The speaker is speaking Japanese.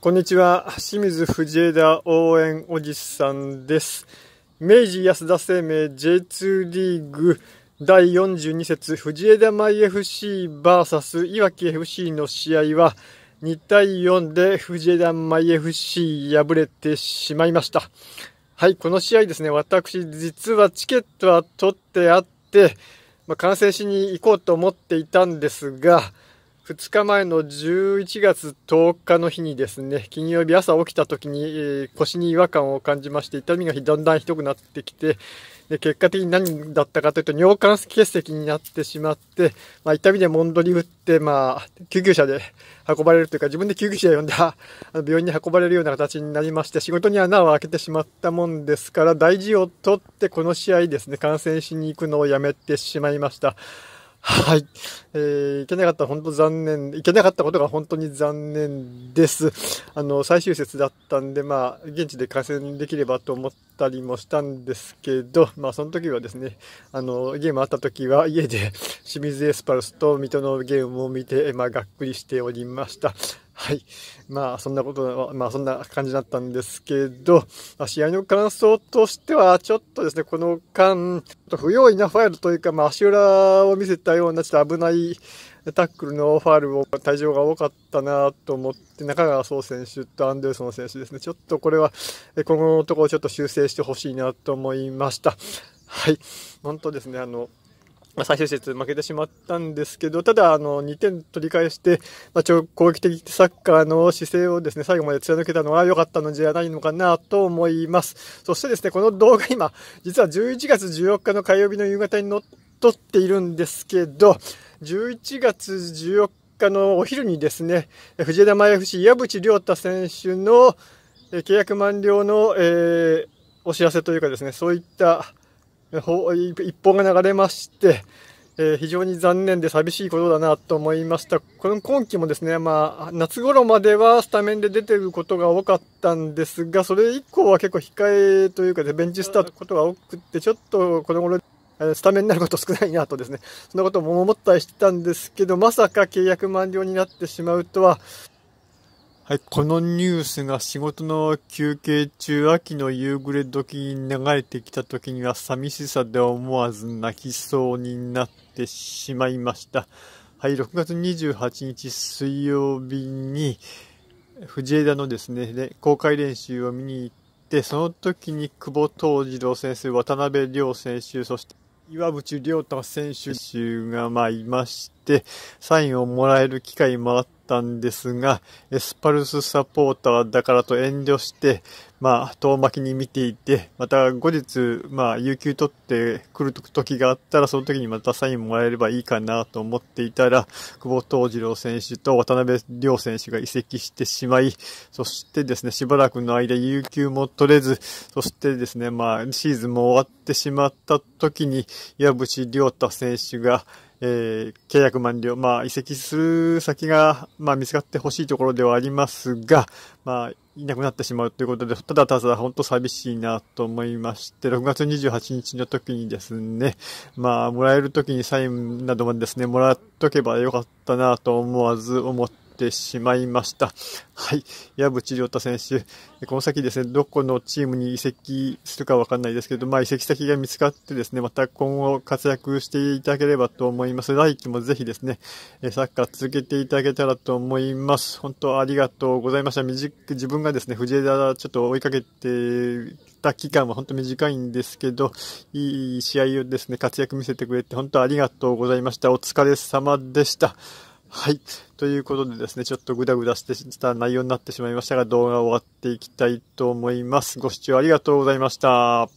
こんにちは。清水藤枝応援おじさんです。明治安田生命 J2 リーグ第42節藤枝舞 FCVS いわき FC の試合は2対4で藤枝舞 FC 敗れてしまいました。はい、この試合ですね、私実はチケットは取ってあって、まあ、観しに行こうと思っていたんですが、2日前の11月10日の日にですね、金曜日朝起きた時に、えー、腰に違和感を感じまして、痛みがだんだんひどくなってきて、で結果的に何だったかというと、尿管結石になってしまって、まあ、痛みでもんどり打って、まあ、救急車で運ばれるというか、自分で救急車呼んだ病院に運ばれるような形になりまして、仕事に穴を開けてしまったもんですから、大事を取って、この試合ですね、観戦しに行くのをやめてしまいました。はい。えー、いけなかった本当残念。いけなかったことが本当に残念です。あの、最終節だったんで、まあ、現地で観戦できればと思ったりもしたんですけど、まあ、その時はですね、あの、ゲームあった時は家で清水エスパルスと水戸のゲームを見て、まあ、がっくりしておりました。はい。まあ、そんなことは、まあ、そんな感じだったんですけど、まあ、試合の感想としては、ちょっとですね、この間、ちょっと不用意なファイルというか、まあ、足裏を見せたような、ちょっと危ないタックルのファールを、退場が多かったなと思って、中川壮選手とアンデルソン選手ですね、ちょっとこれは、今後のところちょっと修正してほしいなと思いました。はい。本当ですね、あの、最終節負けてしまったんですけど、ただ、あの、2点取り返して、まあ、超攻撃的サッカーの姿勢をですね、最後まで貫けたのは良かったのではないのかなと思います。そしてですね、この動画今、実は11月14日の火曜日の夕方にのっとっているんですけど、11月14日のお昼にですね、藤枝前 FC 矢渕亮太選手の契約満了の、えー、お知らせというかですね、そういった一報が流れまして、えー、非常に残念で寂しいことだなと思いました。この今季もですね、まあ、夏頃まではスタメンで出てることが多かったんですが、それ以降は結構控えというかで、ベンチスタートことが多くて、ちょっとこの頃、スタメンになること少ないなとですね、そんなことも思ったりしてたんですけど、まさか契約満了になってしまうとは、はい、このニュースが仕事の休憩中、秋の夕暮れ時に流れてきた時には寂しさで思わず泣きそうになってしまいました。はい、6月28日水曜日に藤枝のですね、公開練習を見に行って、その時に久保藤次郎先生、渡辺亮選手、そして岩渕亮太選手がまあいました。て、サインをもらえる機会もあったんですが、エスパルスサポーターだからと遠慮して、まあ、遠巻きに見ていて、また後日、まあ、有給取ってくる時があったら、その時にまたサインもらえればいいかなと思っていたら、久保東次郎選手と渡辺亮選手が移籍してしまい、そしてですね、しばらくの間、有給も取れず、そしてですね、まあ、シーズンも終わってしまった時に、岩渕亮太選手が、えー、契約満了、まあ、移籍する先が、まあ、見つかってほしいところではありますが、まあ、いなくなってしまうということで、ただただ本当寂しいなと思いまして、6月28日の時にですね、まあ、もらえる時にサインなどもでですね、もらっとけばよかったなと思わず思っててしまいました。はい。矢渕亮太選手、この先ですね、どこのチームに移籍するかわかんないですけど、まあ移籍先が見つかってですね、また今後活躍していただければと思います。来季もぜひですね、サッカー続けていただけたらと思います。本当ありがとうございました。短く、自分がですね、藤枝ちょっと追いかけてた期間は本当短いんですけど、いい試合をですね、活躍見せてくれて本当ありがとうございました。お疲れ様でした。はい。ということでですね、ちょっとグダグダしてした内容になってしまいましたが、動画を終わっていきたいと思います。ご視聴ありがとうございました。